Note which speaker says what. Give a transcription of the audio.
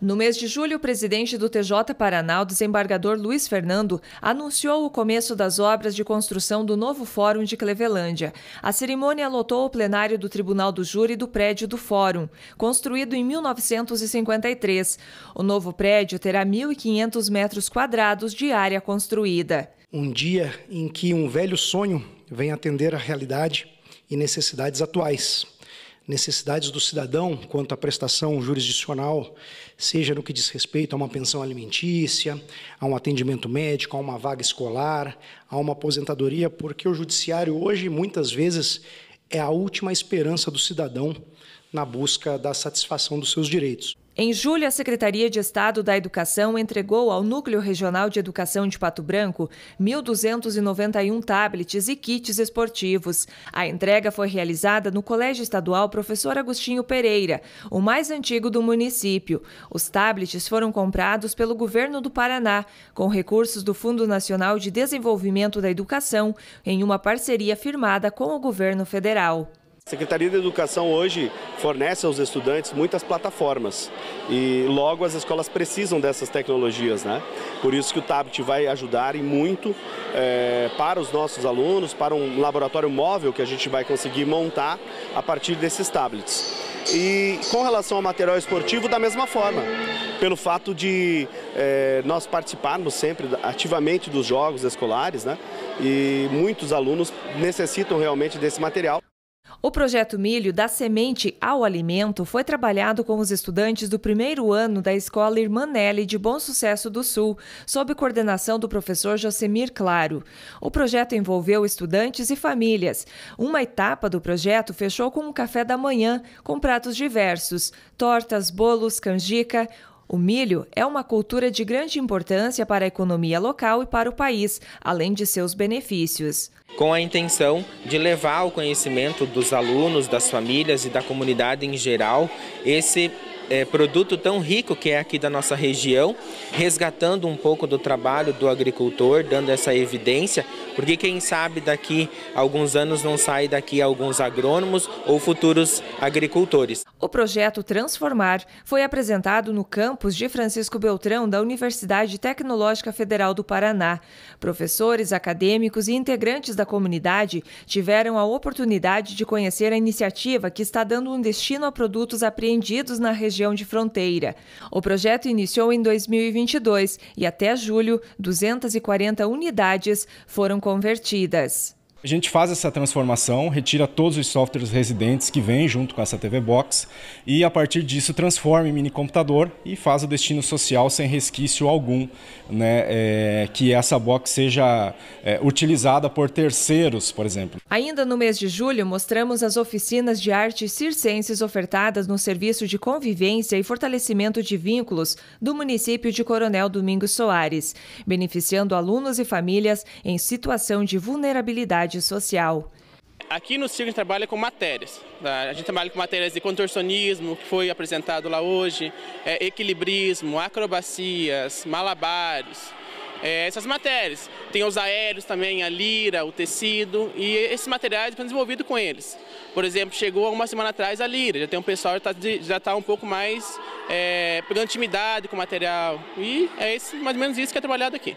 Speaker 1: No mês de julho, o presidente do TJ Paraná, o desembargador Luiz Fernando, anunciou o começo das obras de construção do novo Fórum de Clevelândia. A cerimônia lotou o plenário do Tribunal do Júri do prédio do Fórum, construído em 1953. O novo prédio terá 1.500 metros quadrados de área construída.
Speaker 2: Um dia em que um velho sonho vem atender a realidade e necessidades atuais necessidades do cidadão quanto à prestação jurisdicional, seja no que diz respeito a uma pensão alimentícia, a um atendimento médico, a uma vaga escolar, a uma aposentadoria, porque o judiciário hoje muitas vezes é a última esperança do cidadão na busca da satisfação dos seus direitos.
Speaker 1: Em julho, a Secretaria de Estado da Educação entregou ao Núcleo Regional de Educação de Pato Branco 1.291 tablets e kits esportivos. A entrega foi realizada no Colégio Estadual Professor Agostinho Pereira, o mais antigo do município. Os tablets foram comprados pelo governo do Paraná, com recursos do Fundo Nacional de Desenvolvimento da Educação, em uma parceria firmada com o governo federal.
Speaker 3: A Secretaria de Educação hoje fornece aos estudantes muitas plataformas e logo as escolas precisam dessas tecnologias, né? Por isso que o tablet vai ajudar e muito é, para os nossos alunos, para um laboratório móvel que a gente vai conseguir montar a partir desses tablets. E com relação ao material esportivo, da mesma forma. Pelo fato de é, nós participarmos sempre ativamente dos jogos escolares, né? E muitos alunos necessitam realmente desse material.
Speaker 1: O projeto Milho da Semente ao Alimento foi trabalhado com os estudantes do primeiro ano da Escola Irmã Nelly de Bom Sucesso do Sul, sob coordenação do professor Josemir Claro. O projeto envolveu estudantes e famílias. Uma etapa do projeto fechou com um café da manhã, com pratos diversos, tortas, bolos, canjica, o milho é uma cultura de grande importância para a economia local e para o país, além de seus benefícios.
Speaker 4: Com a intenção de levar o conhecimento dos alunos, das famílias e da comunidade em geral, esse é, produto tão rico que é aqui da nossa região, resgatando um pouco do trabalho do agricultor, dando essa evidência, porque quem sabe daqui alguns anos não sai daqui alguns agrônomos ou futuros agricultores.
Speaker 1: O projeto Transformar foi apresentado no campus de Francisco Beltrão da Universidade Tecnológica Federal do Paraná. Professores, acadêmicos e integrantes da comunidade tiveram a oportunidade de conhecer a iniciativa que está dando um destino a produtos apreendidos na região região de fronteira. O projeto iniciou em 2022 e até julho, 240 unidades foram convertidas.
Speaker 3: A gente faz essa transformação, retira todos os softwares residentes que vêm junto com essa TV Box e a partir disso transforma em mini computador e faz o destino social sem resquício algum, né? É, que essa box seja é, utilizada por terceiros, por exemplo.
Speaker 1: Ainda no mês de julho mostramos as oficinas de artes circenses ofertadas no serviço de convivência e fortalecimento de vínculos do município de Coronel Domingos Soares, beneficiando alunos e famílias em situação de vulnerabilidade social.
Speaker 4: Aqui no circo a gente trabalha com matérias. Tá? A gente trabalha com matérias de contorcionismo, que foi apresentado lá hoje, é, equilibrismo, acrobacias, malabares, é, essas matérias. Tem os aéreos também, a lira, o tecido, e esses materiais foram desenvolvidos com eles. Por exemplo, chegou uma semana atrás a lira, já tem um pessoal que tá já está um pouco mais é, pegando intimidade com o material. E é esse, mais ou menos isso que é trabalhado aqui.